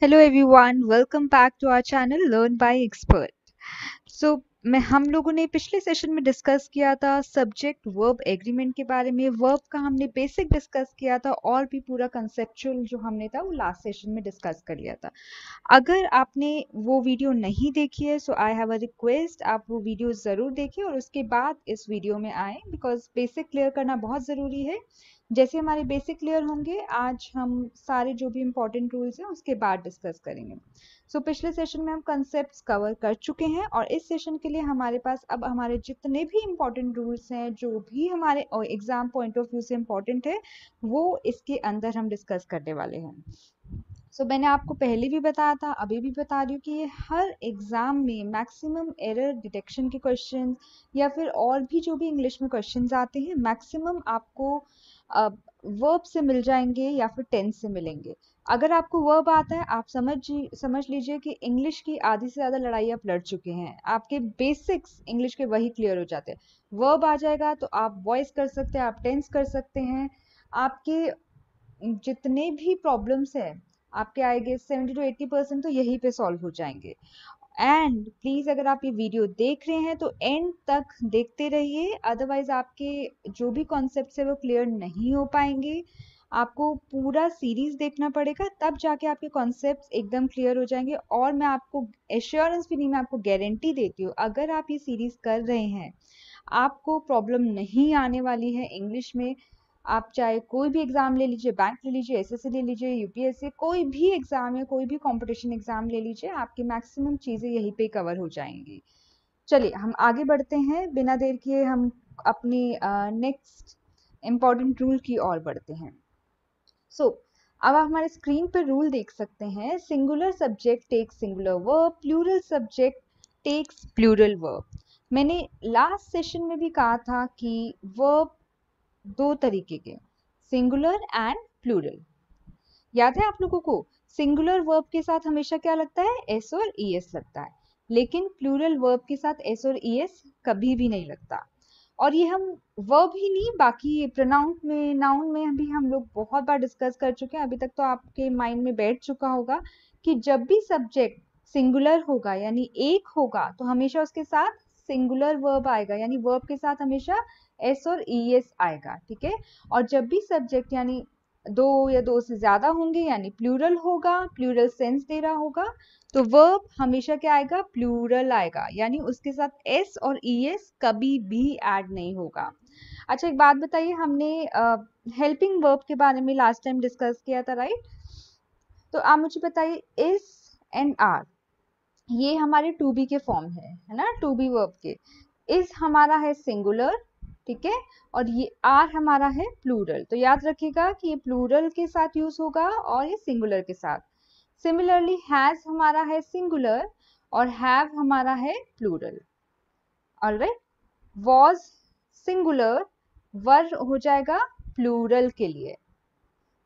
Hello everyone, welcome back to our channel Learn by Expert. So मैं हम लोगों ने पिछले सेशन में डिस्कस किया था सब्जेक्ट वर्ब एग्रीमेंट के बारे में वर्ब का हमने बेसिक डिस्कस किया था और भी पूरा कंसेप्चुअल जो हमने था वो लास्ट सेशन में डिस्कस कर लिया था अगर आपने वो वीडियो नहीं देखी है so I have a request आप वो वीडियो ज़रूर देखिए और उसके बाद इस वीडियो में आए बिकॉज बेसिक क्लियर करना बहुत ज़रूरी है जैसे हमारे बेसिक क्लियर होंगे आज हम सारे जो भी इम्पोर्टेंट रूल्स हैं उसके बाद डिस्कस करेंगे सो so, पिछले सेशन में हम कंसेप्ट कवर कर चुके हैं और इस सेशन के लिए लिए हमारे पास अब हमारे जितने भी इम्पोर्टेंट रूल्स हैं जो भी हमारे एग्ज़ाम पॉइंट ऑफ व्यू से इम्पोर्टेंट है वो इसके अंदर हम डिस्कस करने वाले हैं सो so, मैंने आपको पहले भी बताया था अभी भी बता रही हूँ कि ये हर एग्ज़ाम में मैक्सिमम एरर डिटेक्शन के क्वेश्चन या फिर और भी जो भी इंग्लिश में क्वेश्चन आते हैं मैक्सिमम आपको वर्ब uh, से मिल जाएंगे या फिर टेंस से मिलेंगे अगर आपको वर्ब आता है आप समझ समझ लीजिए कि इंग्लिश की आधी से ज़्यादा लड़ाई आप लड़ चुके हैं आपके बेसिक्स इंग्लिश के वही क्लियर हो जाते हैं वर्ब आ जाएगा तो आप वॉइस कर सकते हैं आप टेंस कर सकते हैं आपके जितने भी प्रॉब्लम्स हैं आपके आएंगे सेवेंटी टू एट्टी परसेंट तो यही पे सॉल्व हो जाएंगे एंड प्लीज़ अगर आप ये वीडियो देख रहे हैं तो एंड तक देखते रहिए अदरवाइज आपके जो भी कॉन्सेप्ट है वो क्लियर नहीं हो पाएंगे आपको पूरा सीरीज देखना पड़ेगा तब जाके आपके कॉन्सेप्ट एकदम क्लियर हो जाएंगे और मैं आपको एश्योरेंस भी नहीं मैं आपको गारंटी देती हूँ अगर आप ये सीरीज कर रहे हैं आपको प्रॉब्लम नहीं आने वाली है इंग्लिश में आप चाहे कोई भी एग्ज़ाम ले लीजिए बैंक ले लीजिए एस ले लीजिए यूपीएससी कोई भी एग्ज़ाम या कोई भी कॉम्पिटिशन एग्ज़ाम ले लीजिए आपकी मैक्सिमम चीज़ें यहीं पे कवर हो जाएंगी चलिए हम आगे बढ़ते हैं बिना देर किए हम अपने नेक्स्ट इम्पॉर्टेंट रूल की ओर बढ़ते हैं सो so, अब आप हमारे स्क्रीन पर रूल देख सकते हैं singular subject takes singular verb plural subject takes plural verb मैंने लास्ट सेशन में भी कहा था कि वर्ब दो तरीके के सिंगुलर एंड प्लूरल याद है आप लोगों को सिंगुलर वर्ब के साथ हमेशा क्या लगता है एस और ई e एस लगता है लेकिन प्लूरल वर्ब के साथ एस और ई e एस कभी भी नहीं लगता और ये हम वर्ब ही नहीं बाकी प्रोनाउन में नाउन में भी हम लोग बहुत बार डिस्कस कर चुके हैं अभी तक तो आपके माइंड में बैठ चुका होगा कि जब भी सब्जेक्ट सिंगुलर होगा यानी एक होगा तो हमेशा उसके साथ सिंगुलर वर्ब आएगा यानी वर्ब के साथ हमेशा एस और ई एस आएगा ठीक है और जब भी सब्जेक्ट यानी दो या दो से ज़्यादा होंगे यानी प्लूरल होगा प्लूरल सेंस दे रहा होगा तो वर्ब हमेशा क्या आएगा प्लूरल आएगा यानी उसके साथ एस और ई एस कभी भी ऐड नहीं होगा अच्छा एक बात बताइए हमने हेल्पिंग uh, वर्ब के बारे में लास्ट टाइम डिस्कस किया था राइट तो आप मुझे बताइए इस एंड आर ये हमारे टू बी के फॉर्म है है ना टू बी वर्ब के इस हमारा है सिंगुलर ठीक है और ये आर हमारा है प्लूरल तो याद रखिएगा कि ये प्लूरल के साथ यूज होगा और ये सिंगुलर के साथ सिमिलरली हैज हमारा है सिंगुलर और हैव हमारा है plural alright was singular were हो जाएगा प्लूरल के लिए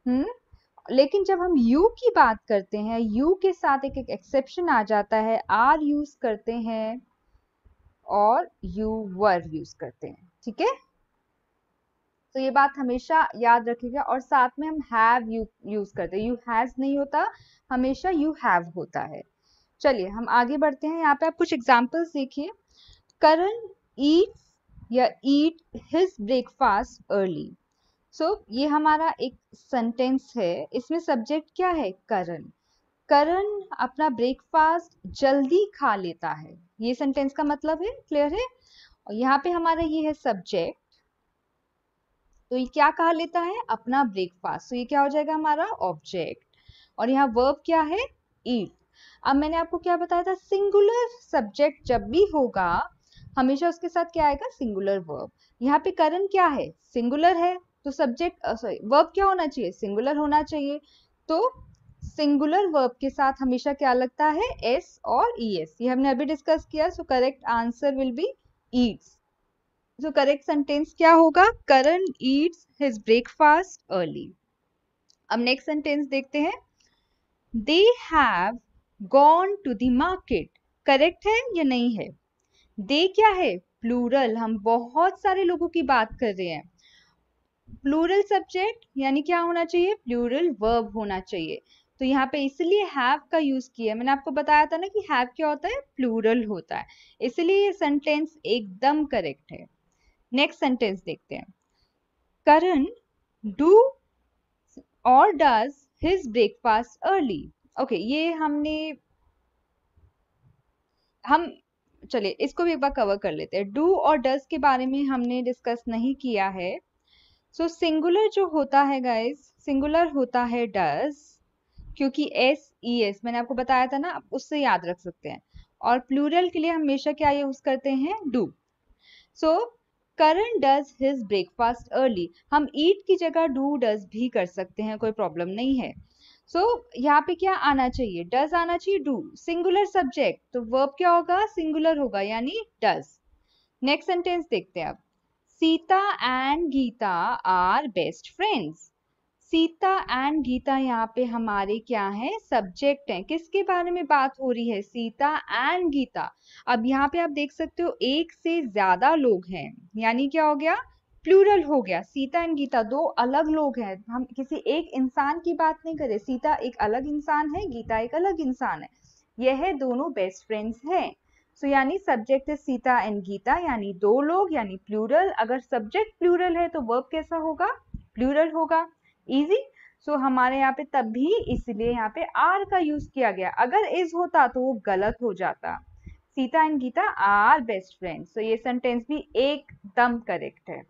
हम्म लेकिन जब हम यू की बात करते हैं यू के साथ एक एक एक्सेप्शन आ जाता है आर यूज करते हैं और यू वर यूज करते हैं ठीक है तो ये बात हमेशा याद रखिएगा और साथ में हम हैव यू यूज करते हैं यू हैज नहीं होता हमेशा यू हैव होता है चलिए हम आगे बढ़ते हैं यहाँ पे आप कुछ एग्जाम्पल्स देखिए करण ईट या eat his breakfast early so ये हमारा एक सेंटेंस है इसमें सब्जेक्ट क्या है करण करण अपना ब्रेकफास्ट जल्दी खा लेता है ये सेंटेंस का मतलब है क्लियर है और यहाँ पे हमारा ये है सब्जेक्ट तो ये क्या कहा लेता है अपना ब्रेकफास्ट तो ये क्या हो जाएगा हमारा ऑब्जेक्ट और यहाँ वर्ब क्या है ईट अब मैंने आपको क्या बताया था सिंगुलर सब्जेक्ट जब भी होगा हमेशा उसके साथ क्या आएगा सिंगुलर वर्ब यहाँ पे करण क्या है सिंगुलर है तो सब्जेक्ट सॉरी वर्ब क्या होना चाहिए सिंगुलर होना चाहिए तो सिंगुलर वर्ब के साथ हमेशा क्या लगता है एस और ई एस ये हमने अभी डिस्कस किया so correct answer will be eats तो करेक्ट सेंटेंस क्या होगा Karan eats his breakfast early अब नेक्स्ट सेंटेंस देखते हैं they have gone to the market correct है या नहीं है दे क्या है प्लूरल हम बहुत सारे लोगों की बात कर रहे हैं प्लूरल सब्जेक्ट यानी क्या होना चाहिए प्लूरल वर्ब होना चाहिए तो यहाँ पे इसलिए हैव का यूज किया मैंने आपको बताया था ना कि हैव क्या होता है प्लूरल होता है इसलिए ये सेंटेंस एकदम करेक्ट है नेक्स्ट सेंटेंस देखते हैं करण डू और does his breakfast early okay ये हमने हम चलिए इसको भी एक बार कवर कर लेते हैं डू और डज के बारे में हमने डिस्कस नहीं किया है सो so, सिंगुलर जो होता है गाइज सिंगुलर होता है डज क्योंकि एस ई एस मैंने आपको बताया था ना आप उससे याद रख सकते हैं और प्लूरल के लिए हमेशा क्या यूज करते हैं do so Karan does his breakfast early हम ईट की जगह डू डज भी कर सकते हैं कोई प्रॉब्लम नहीं है सो so, यहाँ पे क्या आना चाहिए डज आना चाहिए डू सिंगुलर सब्जेक्ट तो वर्ब क्या होगा सिंगुलर होगा यानी डज नेक्स्ट सेंटेंस देखते हैं आप Sita and Geeta are best friends Sita and Geeta यहाँ पे हमारे क्या है सब्जेक्ट है किसके बारे में बात हो रही है सीता एंड गीता अब यहाँ पे आप देख सकते हो एक से ज्यादा लोग हैं यानी क्या हो गया प्लूरल हो गया सीता एंड गीता दो अलग लोग हैं हम किसी एक इंसान की बात नहीं करें सीता एक अलग इंसान है गीता एक अलग इंसान है यह दोनों बेस्ट फ्रेंड्स हैं सो यानी सब्जेक्ट है सीता एंड गीता यानी दो लोग यानी प्लूरल अगर सब्जेक्ट प्लूरल है तो वर्ब कैसा होगा प्लूरल होगा इजी सो so, हमारे यहाँ पे तब भी इसलिए यहाँ पे आर का यूज किया गया अगर इज होता तो वो गलत हो जाता Sita and Geeta are best friend so ये सेंटेंस भी एकदम करेक्ट है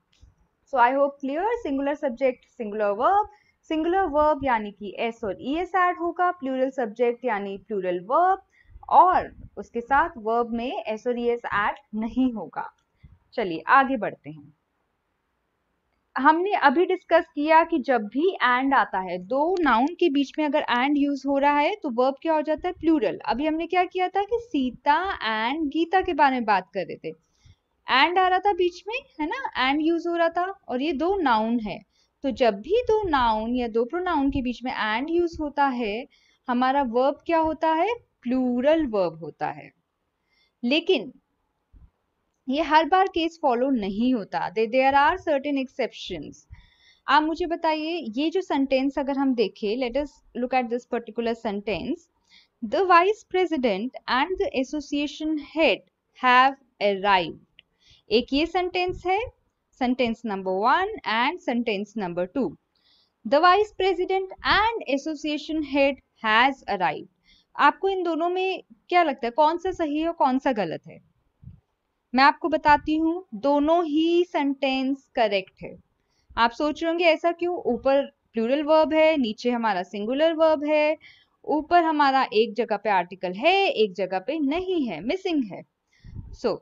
so I hope clear singular subject singular verb singular verb यानी कि एस और ई एस एड होगा प्लूरल सब्जेक्ट यानी प्लूरल वर्ब और उसके साथ वर्ब में एस और ई एस एड नहीं होगा चलिए आगे बढ़ते हैं हमने अभी डिस्कस किया कि जब भी एंड आता है दो नाउन के बीच में अगर एंड यूज हो रहा है तो वर्ब क्या हो जाता है प्लूरल अभी हमने क्या किया था कि सीता एंड गीता के बारे में बात कर रहे थे एंड आ रहा था बीच में है ना एंड यूज हो रहा था और ये दो नाउन है तो जब भी दो नाउन या दो प्रोनाउन के बीच में एंड यूज होता है हमारा वर्ब क्या होता है प्लूरल वर्ब होता है लेकिन ये हर बार केस फॉलो नहीं होता they there are certain exception आप मुझे बताइए ये जो सेंटेंस अगर हम देखें let us look at this particular sentence the vice president and the association head have arrived एक ये सेंटेंस है sentence number one and sentence number two the vice president and association head has arrived आपको इन दोनों में क्या लगता है कौन सा सही है और कौन सा गलत है मैं आपको बताती हूँ दोनों ही सेंटेंस करेक्ट है आप सोच रहे होंगे ऐसा क्यों ऊपर प्लूरल वर्ब है नीचे हमारा सिंगुलर वर्ब है ऊपर हमारा एक जगह पे आर्टिकल है एक जगह पे नहीं है मिसिंग है सो so,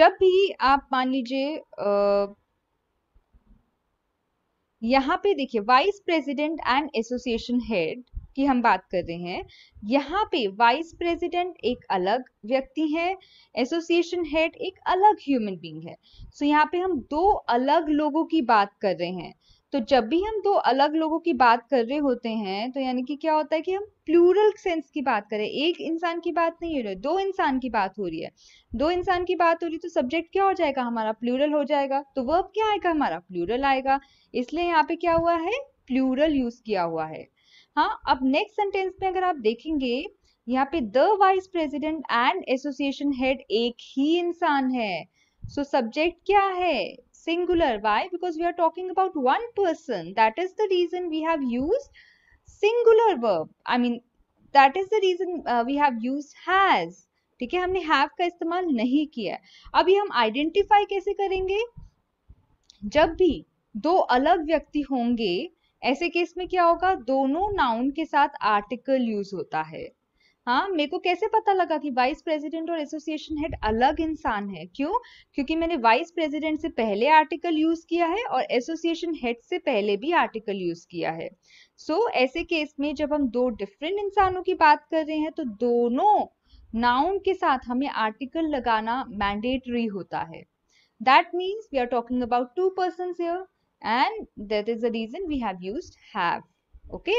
जब भी आप मान लीजिए यहाँ पे देखिए vice president and association head की हम बात कर रहे हैं यहाँ पे वाइस प्रेसिडेंट एक अलग व्यक्ति है एसोसिएशन हेड एक अलग ह्यूमन बींग है सो so, यहाँ पे हम दो अलग लोगों की बात कर रहे हैं तो जब भी हम दो अलग लोगों की बात कर रहे होते हैं तो यानी कि क्या होता है कि हम प्लूरल सेंस की बात करें एक इंसान की बात नहीं हो रही दो इंसान की बात हो रही है दो इंसान की बात हो रही है तो सब्जेक्ट क्या हो जाएगा हमारा प्लूरल हो जाएगा तो वर्ब क्या आएगा हमारा प्लूरल आएगा इसलिए यहाँ पे क्या हुआ है प्लूरल यूज किया हुआ है हाँ अब नेक्स्ट सेंटेंस में अगर आप देखेंगे यहाँ पे the vice president and association head एक ही इंसान है सो so, सब्जेक्ट क्या है singular why because we are talking about one person that is the reason we have use singular verb I mean that is the reason we have use has ठीक है हमने have का इस्तेमाल नहीं किया अभी हम आइडेंटिफाई कैसे करेंगे जब भी दो अलग व्यक्ति होंगे ऐसे केस में क्या होगा दोनों नाउन के साथ आर्टिकल यूज होता है हाँ मेरे को कैसे पता लगा कि वाइस प्रेसिडेंट और एसोसिएशन हेड अलग इंसान है क्यों क्योंकि मैंने वाइस प्रेसिडेंट से पहले आर्टिकल यूज किया है और एसोसिएशन हेड से पहले भी आर्टिकल यूज किया है सो so, ऐसे केस में जब हम दो डिफरेंट इंसानों की बात कर रहे हैं तो दोनों नाउन के साथ हमें आर्टिकल लगाना मैंडेटरी होता है that means we are talking about two person here and that is the reason we have use have okay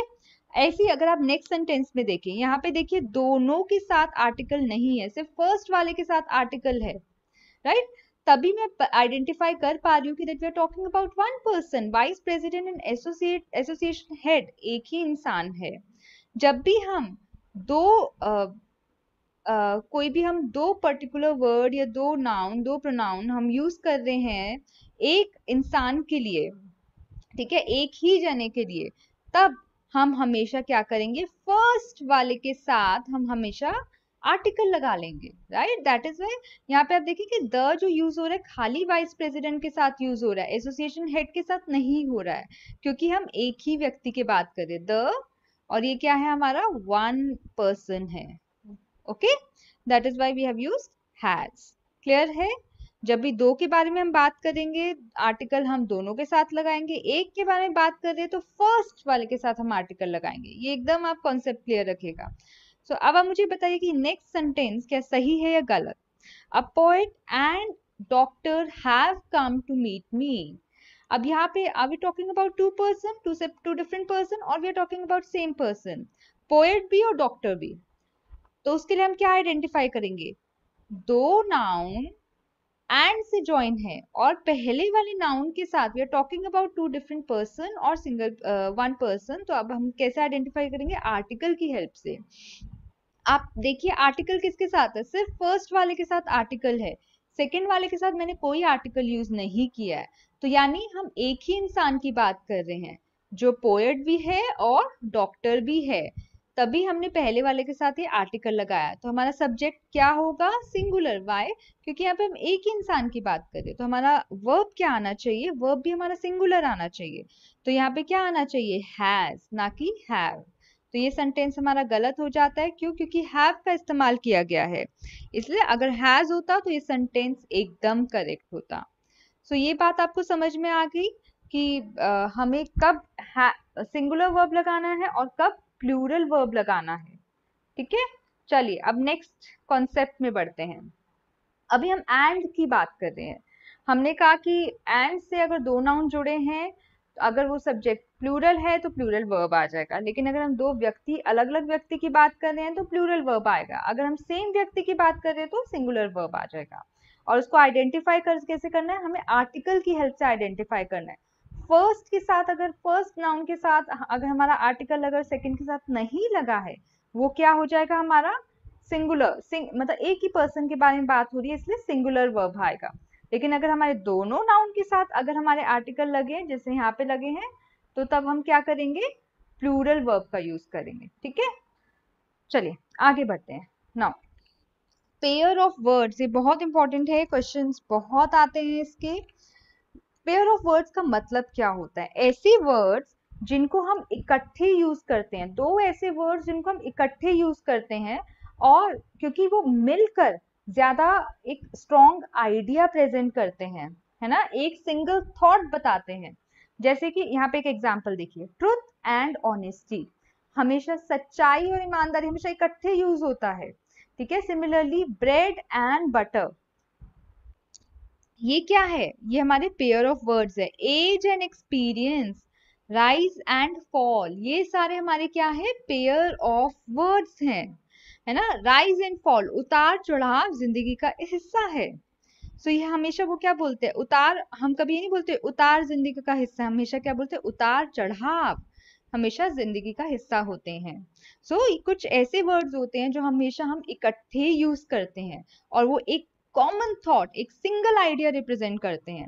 ऐसे ही अगर आप नेक्स्ट सेंटेंस में देखें यहाँ पे देखिए दोनों के साथ आर्टिकल नहीं है सिर्फ फर्स्ट वाले के साथ आर्टिकल है राइट right? तभी मैं आइडेंटिफाई कर पा रही हूँ कि that we are talking about one person vice president and associate association head एक ही इंसान है जब भी हम दो कोई भी हम दो पर्टिकुलर वर्ड या दो नाउन दो प्रोनाउन हम यूज कर रहे हैं एक इंसान के लिए ठीक है एक ही जने के लिए तब हम हमेशा क्या करेंगे फर्स्ट वाले के साथ हम हमेशा आर्टिकल लगा लेंगे राइट दैट इज वे यहाँ पे आप देखिए कि द जो यूज हो रहा है खाली वाइस प्रेसिडेंट के साथ यूज हो रहा है एसोसिएशन हेड के साथ नहीं हो रहा है क्योंकि हम एक ही व्यक्ति के बात करें द और ये क्या है हमारा वन पर्सन है okay that is why we have use has clear है जब भी दो के बारे में हम बात करेंगे आर्टिकल हम दोनों के साथ लगाएंगे एक के बारे में बात कर रहे हैं तो फर्स्ट वाले के साथ हम आर्टिकल लगाएंगे ये एकदम आप कॉन्सेप्ट क्लियर रखेगा सो so, अब आप मुझे बताइए कि नेक्स्ट सेंटेंस क्या सही है या गलत a poet and doctor have come to meet me अब यहाँ पे are we talking about two person two से टू डिफरेंट पर्सन और we are talking about same person poet भी और डॉक्टर भी तो उसके लिए हम क्या आइडेंटिफाई करेंगे दो नाउन एंड से ज्वाइन है और पहले वाले नाउन के साथ we are talking about two different person और सिंगल वन पर्सन तो अब हम कैसे आइडेंटिफाई करेंगे आर्टिकल की हेल्प से आप देखिए आर्टिकल किसके साथ है सिर्फ फर्स्ट वाले के साथ आर्टिकल है सेकेंड वाले के साथ मैंने कोई आर्टिकल यूज नहीं किया है तो यानी हम एक ही इंसान की बात कर रहे हैं जो पोएट भी है और डॉक्टर भी है तभी हमने पहले वाले के साथ ये आर्टिकल लगाया तो हमारा सब्जेक्ट क्या होगा सिंगुलर वाई क्योंकि यहाँ पे हम एक ही इंसान की बात करें तो हमारा वर्ब क्या आना चाहिए वर्ब भी हमारा सिंगुलर आना चाहिए तो यहाँ पे क्या आना चाहिए हैज ना कि हैव तो ये सेंटेंस हमारा गलत हो जाता है क्यों क्योंकि हैव का इस्तेमाल किया गया है इसलिए अगर हैज होता तो ये सेंटेंस एकदम करेक्ट होता सो so, ये बात आपको समझ में आ गई कि आ, हमें कब सिंगुलर वर्ब लगाना है और कब प्लूरल वर्ब लगाना है ठीक है चलिए अब नेक्स्ट कॉन्सेप्ट में बढ़ते हैं अभी हम एंड की बात कर रहे हैं हमने कहा कि एंड से अगर दो नाउन जुड़े हैं तो अगर वो सब्जेक्ट प्लूरल है तो प्लूरल वर्ब आ जाएगा लेकिन अगर हम दो व्यक्ति अलग अलग व्यक्ति की बात कर रहे हैं तो प्लूरल वर्ब आएगा अगर हम सेम व्यक्ति की बात कर रहे हैं तो सिंगुलर वर्ब आ जाएगा और उसको आइडेंटिफाई कर कैसे करना है हमें आर्टिकल की हेल्प से आइडेंटिफाई करना है फर्स्ट के साथ अगर फर्स्ट नाउन के साथ अगर हमारा आर्टिकल अगर सेकंड के साथ नहीं लगा है वो क्या हो जाएगा हमारा सिंगुलर सिंग मतलब एक ही पर्सन के बारे में बात हो रही है इसलिए सिंगुलर वर्ब आएगा लेकिन अगर हमारे दोनों नाउन के साथ अगर हमारे आर्टिकल लगे जैसे यहाँ पे लगे हैं तो तब हम क्या करेंगे प्लूरल वर्ब का यूज करेंगे ठीक है चलिए आगे बढ़ते हैं नाउ पेयर ऑफ वर्ड्स ये बहुत इंपॉर्टेंट है क्वेश्चंस बहुत आते हैं इसके पेयर ऑफ वर्ड्स का मतलब क्या होता है ऐसे वर्ड्स जिनको हम इकट्ठे यूज करते हैं दो ऐसे वर्ड्स जिनको हम इकट्ठे यूज करते हैं और क्योंकि वो मिलकर ज्यादा एक स्ट्रॉन्ग आइडिया प्रेजेंट करते हैं है ना एक सिंगल थॉट बताते हैं जैसे कि यहाँ पे एक एग्जाम्पल देखिए ट्रुथ एंड ऑनेस्टी हमेशा सच्चाई और ईमानदारी हमेशा इकट्ठे यूज होता है ठीक है सिमिलरली ब्रेड एंड बटर ये क्या है ये हमारे पेयर ऑफ वर्ड्स है age and experience rise and fall ये सारे हमारे क्या है पेयर ऑफ वर्ड्स हैं है ना राइज एंड फॉल उतार चढ़ाव जिंदगी का हिस्सा है सो so, ये हमेशा वो क्या बोलते हैं उतार हम कभी ये नहीं बोलते उतार जिंदगी का हिस्सा हमेशा क्या बोलते हैं उतार चढ़ाव हमेशा जिंदगी का हिस्सा होते हैं सो so, कुछ ऐसे वर्ड्स होते हैं जो हमेशा हम इकट्ठे यूज करते हैं और वो एक कॉमन थॉट एक सिंगल आइडिया रिप्रेजेंट करते हैं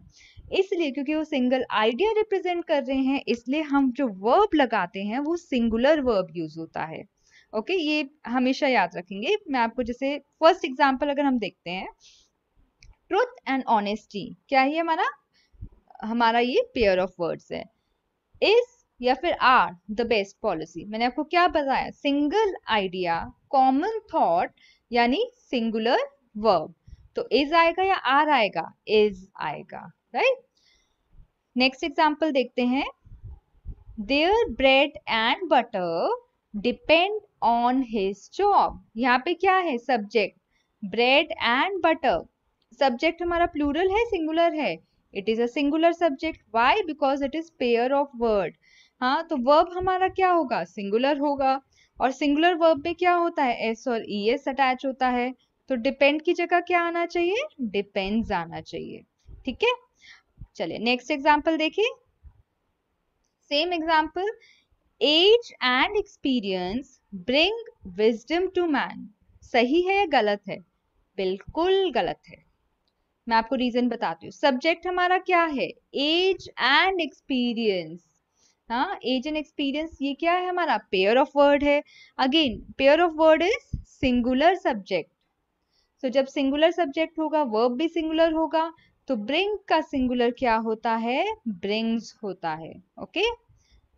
इसलिए क्योंकि वो सिंगल आइडिया रिप्रेजेंट कर रहे हैं इसलिए हम जो वर्ब लगाते हैं वो सिंगुलर वर्ब यूज होता है ओके okay, ये हमेशा याद रखेंगे मैं आपको जैसे फर्स्ट एग्जाम्पल अगर हम देखते हैं ट्रुथ एंड ऑनेस्टी क्या है हमारा हमारा ये पेयर ऑफ वर्ड्स है इस या फिर आर द बेस्ट पॉलिसी मैंने आपको क्या बताया सिंगल आइडिया कॉमन थॉट यानी सिंगुलर वर्ब तो इज आएगा या आर आएगा इज आएगा राइट नेक्स्ट एग्जाम्पल देखते हैं their bread and butter depend on his job यहाँ पे क्या है subject bread and butter subject हमारा प्लूरल है सिंगुलर है it is a subject why because it is pair of word हाँ तो वर्ब हमारा क्या होगा सिंगुलर होगा और सिंगुलर वर्ब में क्या होता है एस और ई एस अटैच होता है तो डिपेंड की जगह क्या आना चाहिए डिपेंड्स आना चाहिए ठीक है चलिए नेक्स्ट एग्जाम्पल देखिए same example age and experience bring wisdom to man सही है या गलत है बिल्कुल गलत है मैं आपको रीजन बताती हूँ सब्जेक्ट हमारा क्या है एज एंड एक्सपीरियंस हाँ एज एंड एक्सपीरियंस ये क्या है हमारा पेयर ऑफ वर्ड है again pair of word is singular subject so so, जब सिंगुलर सब्जेक्ट होगा वर्ब भी सिंगुलर होगा तो ब्रिंग का सिंगुलर क्या होता है ब्रिंग्स होता है ओके okay?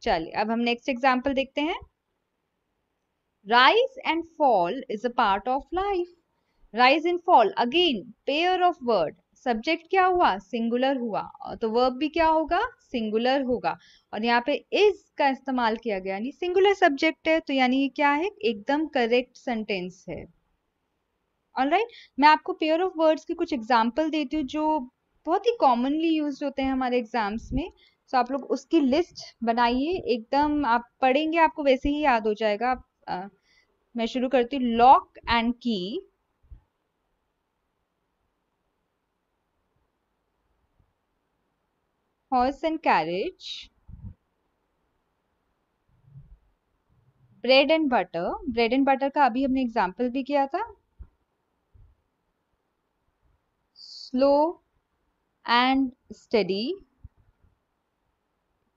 चलिए अब हम नेक्स्ट एग्जाम्पल देखते हैं rise and fall is a part of life rise and fall again pair of word subject क्या हुआ सिंगुलर हुआ तो वर्ब भी क्या होगा सिंगुलर होगा और यहाँ पे इज का इस्तेमाल किया गया यानी सिंगुलर सब्जेक्ट है तो यानी ये क्या है एकदम करेक्ट सेंटेंस है ऑलराइट right? मैं आपको पेयर ऑफ वर्ड्स के कुछ एग्जाम्पल देती हूँ जो बहुत ही कॉमनली यूज होते हैं हमारे एग्जाम्स में सो so, आप लोग उसकी लिस्ट बनाइए एकदम आप पढ़ेंगे आपको वैसे ही याद हो जाएगा आ, मैं शुरू करती हूँ lock and key horse and carriage bread and butter bread and butter का अभी हमने एग्जाम्पल भी किया था slow and steady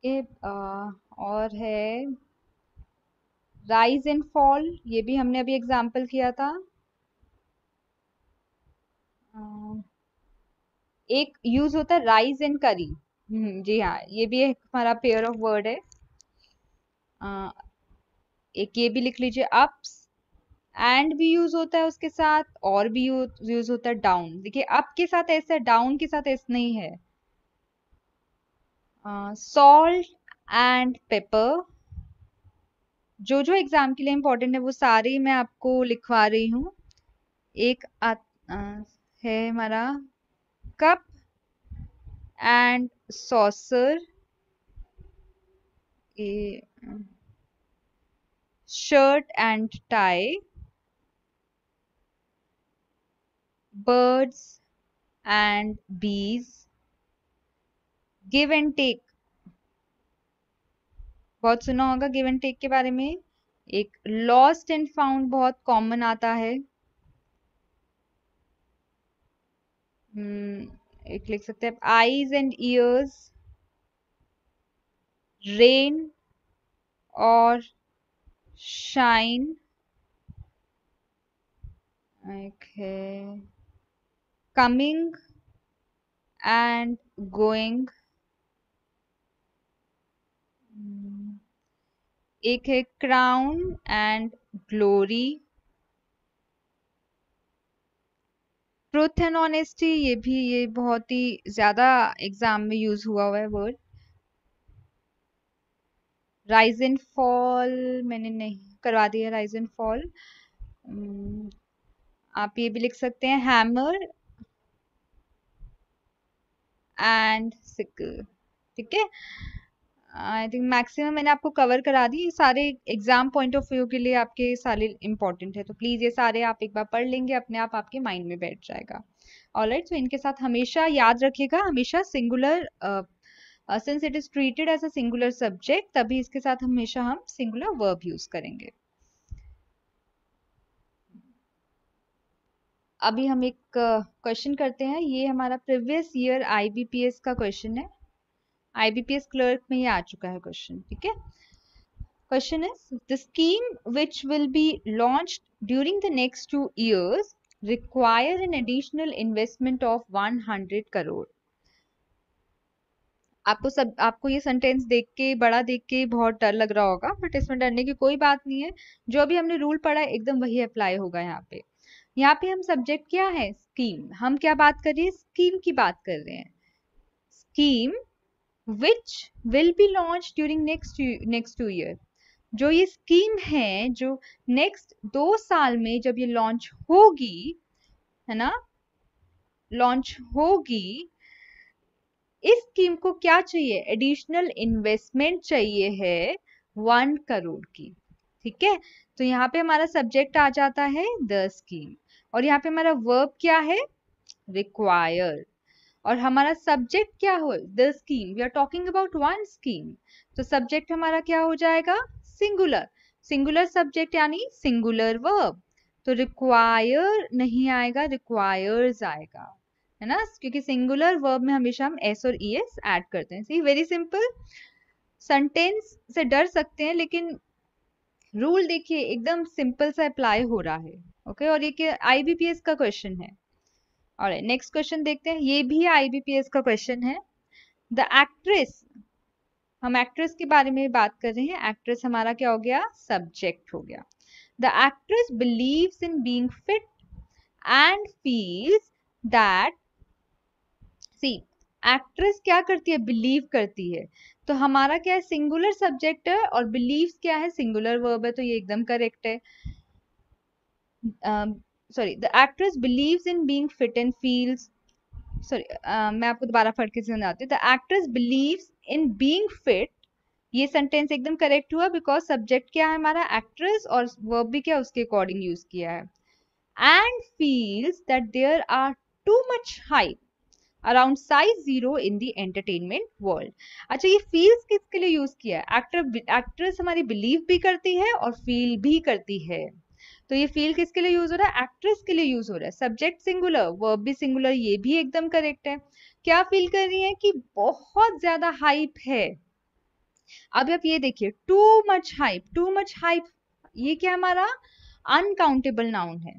ये uh, और है राइज and फॉल ये भी हमने अभी एग्जाम्पल किया था uh, एक यूज होता है राइज एंड करी जी हाँ ये भी एक हमारा पेयर ऑफ वर्ड है uh, एक ये भी लिख लीजिए अप्स एंड भी यूज होता है उसके साथ और भी यूज होता है डाउन देखिए अप के साथ एस है डाउन के साथ एस नहीं है सॉल्ट एंड पेपर जो जो एग्जाम के लिए इम्पोर्टेंट है वो सारी मैं आपको लिखवा रही हूँ एक आ, आ, है हमारा cup and saucer shirt and tie birds and bees give and take बहुत सुना होगा गिव एंड टेक के बारे में एक लॉस्ट एंड फाउंड बहुत कॉमन आता है hmm, एक लिख सकते हैं आईज एंड ईयर्स रेन और शाइन एक है coming and going एक है crown and glory truth and honesty ये भी ये बहुत ही ज्यादा एग्जाम में यूज हुआ हुआ है वर्ड राइज एंड फॉल मैंने नहीं करवा दिया राइज एंड फॉल आप ये भी लिख सकते हैं हैमर एंड सिकल ठीक है आई थिंक मैक्सिमम मैंने आपको कवर करा दी ये सारे एग्जाम पॉइंट ऑफ व्यू के लिए आपके सारे इंपॉर्टेंट है तो प्लीज़ ये सारे आप एक बार पढ़ लेंगे अपने आप आपके माइंड में बैठ जाएगा ऑल राइट सो इनके साथ हमेशा याद रखिएगा हमेशा singular since it is treated as a singular subject तभी इसके साथ हमेशा हम सिंगुलर वर्ब यूज करेंगे अभी हम एक क्वेश्चन करते हैं ये हमारा प्रीवियस ईयर आईबीपीएस का क्वेश्चन है आईबीपीएस क्लर्क में ये आ चुका है क्वेश्चन ठीक है is the scheme which will be launch during the next two years require an additional investment of one hundred crore आपको सब आपको ये सेंटेंस देख के बड़ा देख के बहुत डर लग रहा होगा बट इसमें डरने की कोई बात नहीं है जो भी हमने रूल पढ़ा है एकदम वही अप्लाई होगा यहाँ पे यहाँ पे हम सब्जेक्ट क्या है स्कीम हम क्या बात कर रहे हैं स्कीम की बात कर रहे हैं scheme which will be launch during next next two year जो ये स्कीम है जो नेक्स्ट दो साल में जब ये लॉन्च होगी है ना लॉन्च होगी इस स्कीम को क्या चाहिए एडिशनल इन्वेस्टमेंट चाहिए है वन करोड़ की ठीक है तो यहाँ पे हमारा सब्जेक्ट आ जाता है द स्कीम और यहाँ पे हमारा वर्ब क्या है रिक्वायर और हमारा सब्जेक्ट क्या हो the scheme we are talking about one scheme तो सब्जेक्ट हमारा क्या हो जाएगा सिंगुलर सिंगुलर सब्जेक्ट यानी सिंगुलर वर्ब तो रिक्वायर नहीं आएगा रिक्वायर्स आएगा है ना क्योंकि सिंगुलर वर्ब में हमेशा हम एस और ई एस एड करते हैं सी वेरी सिंपल सेंटेंस से डर सकते हैं लेकिन रूल देखिए एकदम सिंपल सा अप्लाई हो रहा है ओके और ये क्या आईबीपीएस का क्वेश्चन है और नेक्स्ट क्वेश्चन देखते हैं ये भी आईबीपीएस का क्वेश्चन है द एक्ट्रेस हम एक्ट्रेस के बारे में बात कर रहे हैं एक्ट्रेस हमारा क्या हो गया सब्जेक्ट हो गया the actress believe in being fit and feels that see actress क्या करती है बिलीव करती है तो हमारा क्या है सिंगुलर सब्जेक्ट है और बिलीव क्या है सिंगुलर वर्ब है तो ये एकदम करेक्ट है sorry the actress believe in being fit and feels sorry uh, मैं आपको दोबारा पढ़ से समझाती हूँ the actress believe in being fit ये सेंटेंस एकदम करेक्ट हुआ बिकॉज सब्जेक्ट क्या है हमारा एक्ट्रेस और वर्ब भी क्या उसके अकॉर्डिंग यूज किया है and feels that there are too much hype around size zero in the entertainment world अच्छा ये फील्स किसके लिए यूज किया है एक्टर एक्ट्रेस हमारी बिलीव भी करती है और फील भी करती है तो ये फील किसके लिए यूज हो रहा है एक्ट्रेस के लिए यूज हो रहा है सब्जेक्ट सिंगुलर वर्ब भी सिंगुलर ये भी एकदम करेक्ट है क्या फील कर रही है कि बहुत ज्यादा हाइप है अब आप ये देखिए too much hype too much hype ये क्या हमारा अनकाउंटेबल नाउन है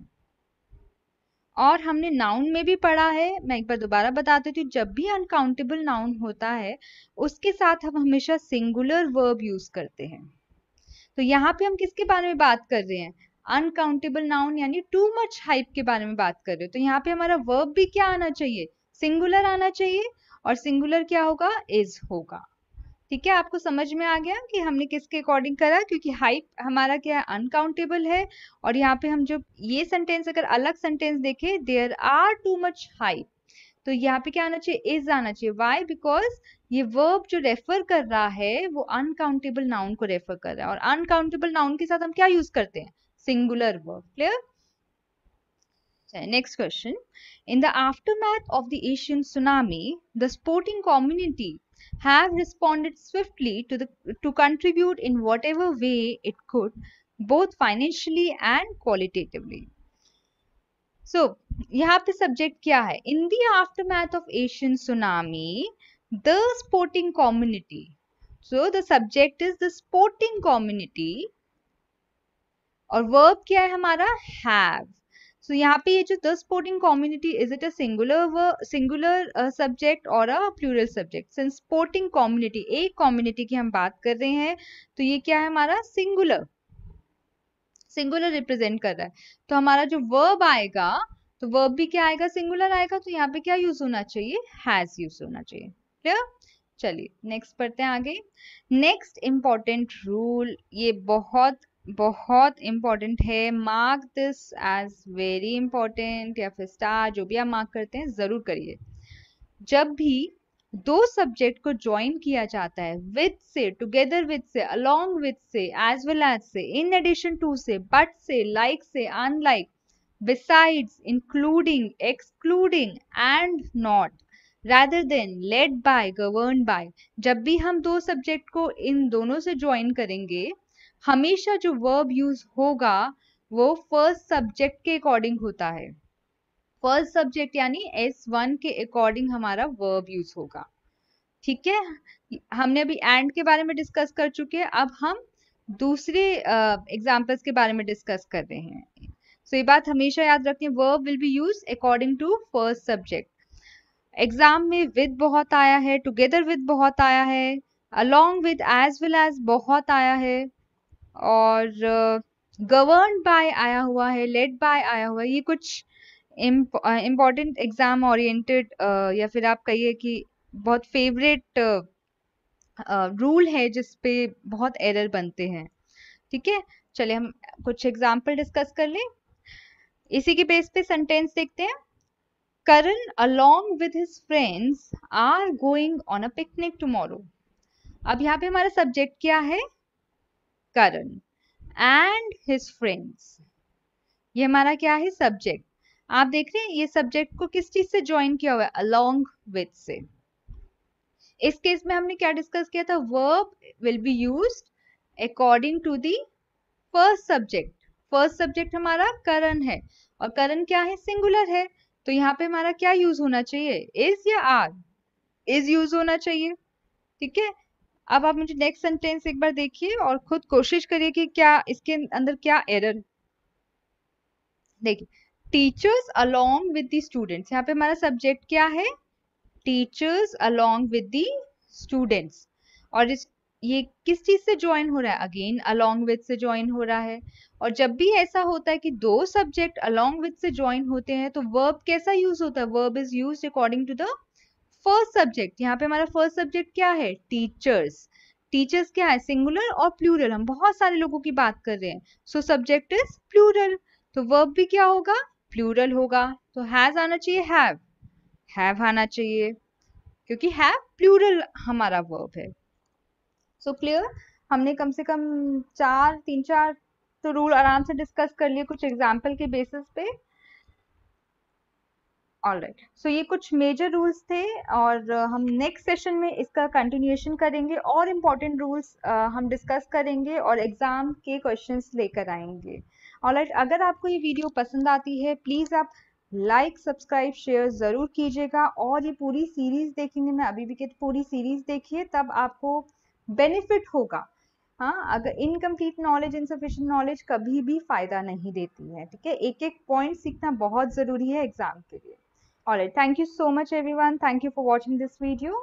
और हमने नाउन में भी पढ़ा है मैं एक बार दोबारा बता देती हूँ जब भी अनकाउंटेबल नाउन होता है उसके साथ हम हमेशा सिंगुलर वर्ब यूज करते हैं तो यहाँ पे हम किसके बारे में बात कर रहे हैं अनकाउंटेबल नाउन यानी टू मच हाइप के बारे में बात कर रहे हो तो यहाँ पे हमारा वर्ब भी क्या आना चाहिए सिंगुलर आना चाहिए और सिंगुलर क्या होगा इज होगा ठीक है आपको समझ में आ गया कि हमने किसके अकॉर्डिंग करा क्योंकि हाइप हमारा क्या है अनकाउंटेबल है और यहाँ पे हम जो ये सेंटेंस अगर अलग सेंटेंस देखें there are too much hype तो यहाँ पे क्या आना चाहिए इज आना चाहिए वाई बिकॉज ये वर्ब जो रेफर कर रहा है वो अनकाउंटेबल नाउन को रेफर कर रहा है और अनकाउंटेबल नाउन के साथ हम क्या यूज करते हैं singular verb. Clear? Next question. In the aftermath of the Asian tsunami, the sporting community have responded swiftly to the to contribute in whatever way it could, both financially and qualitatively. So, you have the subject क्या है? In the aftermath of Asian tsunami, the sporting community. So, the subject is the sporting community और verb क्या है हमारा have so so, यहाँ पे ये जो the sporting community is it a singular singular subject और a plural subject since sporting community एक कम्युनिटी की हम बात कर रहे हैं तो ये क्या है हमारा सिंगुलर सिंगुलर रिप्रेजेंट कर रहा है तो हमारा जो वर्ब आएगा तो वर्ब भी क्या आएगा सिंगुलर आएगा तो यहाँ पे क्या यूज होना चाहिए हैज यूज होना चाहिए क्लियर चलिए नेक्स्ट पढ़ते हैं आगे नेक्स्ट इम्पॉर्टेंट रूल ये बहुत बहुत इम्पॉर्टेंट है mark this as very important या फिर स्टार जो भी आप मार्क करते हैं ज़रूर करिए जब भी दो सब्जेक्ट को ज्वाइन किया जाता है विद से टुगेदर विद से अलोंग विद से एज वेल एज से इन एडिशन टू से बट से लाइक like से unlike besides including excluding and not rather than led by governed by जब भी हम दो सब्जेक्ट को इन दोनों से ज्वाइन करेंगे हमेशा जो वर्ब यूज होगा वो फर्स्ट सब्जेक्ट के अकॉर्डिंग होता है फर्स्ट सब्जेक्ट यानी एस वन के अकॉर्डिंग हमारा वर्ब यूज होगा ठीक है हमने अभी एंड के बारे में डिस्कस कर चुके हैं अब हम दूसरे एग्जाम्पल्स uh, के बारे में डिस्कस कर रहे हैं सो so, ये बात हमेशा याद रखें verb will be use according to first subject exam में विद बहुत आया है टुगेदर विद बहुत आया है along with as well as बहुत आया है और गवर्न uh, बाय आया हुआ है लेड बाय आया हुआ है ये कुछ इम्पॉर्टेंट एग्जाम ओरिएंटेड या फिर आप कहिए कि बहुत फेवरेट रूल uh, है जिस पे बहुत एरर बनते हैं ठीक है चले हम कुछ एग्जाम्पल डिस्कस कर लें इसी के बेस पे सेंटेंस देखते हैं Karan along with his friends are going on a picnic tomorrow अब यहाँ पे हमारा सब्जेक्ट क्या है करण एंड हिज फ्रेंड्स ये हमारा क्या है सब्जेक्ट आप देख रहे हैं ये सब्जेक्ट को किस चीज से ज्वाइन किया हुआ है अलोंग विद से इस केस में हमने क्या डिस्कस किया था verb will be use according to the first subject first subject हमारा करण है और करण क्या है सिंगुलर है तो यहाँ पे हमारा क्या यूज होना चाहिए इज या आर इज यूज होना चाहिए ठीक है अब आप मुझे नेक्स्ट सेंटेंस एक बार देखिए और खुद कोशिश करिए कि क्या इसके अंदर क्या एरर देखिए teachers along with the students यहाँ पे हमारा सब्जेक्ट क्या है teachers along with the students और इस ये किस चीज से ज्वाइन हो रहा है अगेन अलोंग विद से ज्वाइन हो रहा है और जब भी ऐसा होता है कि दो सब्जेक्ट अलोंग विद से ज्वाइन होते हैं तो वर्ब कैसा यूज होता है verb is use according to the first subject यहाँ पे हमारा फर्स्ट सब्जेक्ट क्या है टीचर्स टीचर्स क्या है सिंगुलर और प्लूरल हम बहुत सारे लोगों की बात कर रहे हैं सो सब्जेक्ट इज प्लूरल तो वर्ब भी क्या होगा प्लूरल होगा तो हैज आना चाहिए हैव हैव आना चाहिए क्योंकि हैव प्लूरल हमारा वर्ब है सो so, क्लियर हमने कम से कम चार तीन चार तो रूल आराम से डिस्कस कर लिए कुछ एग्जाम्पल के बेसिस पे राइट सो ये कुछ मेजर रूल्स थे और uh, हम नेक्स्ट सेशन में इसका कंटिन्यूएशन करेंगे और इम्पॉर्टेंट रूल्स uh, हम डिस्कस करेंगे और एग्ज़ाम के क्वेश्चन लेकर आएंगे राइट अगर आपको ये वीडियो पसंद आती है प्लीज़ आप लाइक सब्सक्राइब शेयर ज़रूर कीजिएगा और ये पूरी सीरीज़ देखेंगे मैं अभी भी कहती पूरी सीरीज़ देखिए तब आपको बेनिफिट होगा हाँ अगर इनकम्प्लीट नॉलेज इनसफिशेंट नॉलेज कभी भी फायदा नहीं देती है ठीक है एक एक पॉइंट सीखना बहुत ज़रूरी है एग्जाम के लिए Alright, thank you so much everyone. Thank you for watching this video.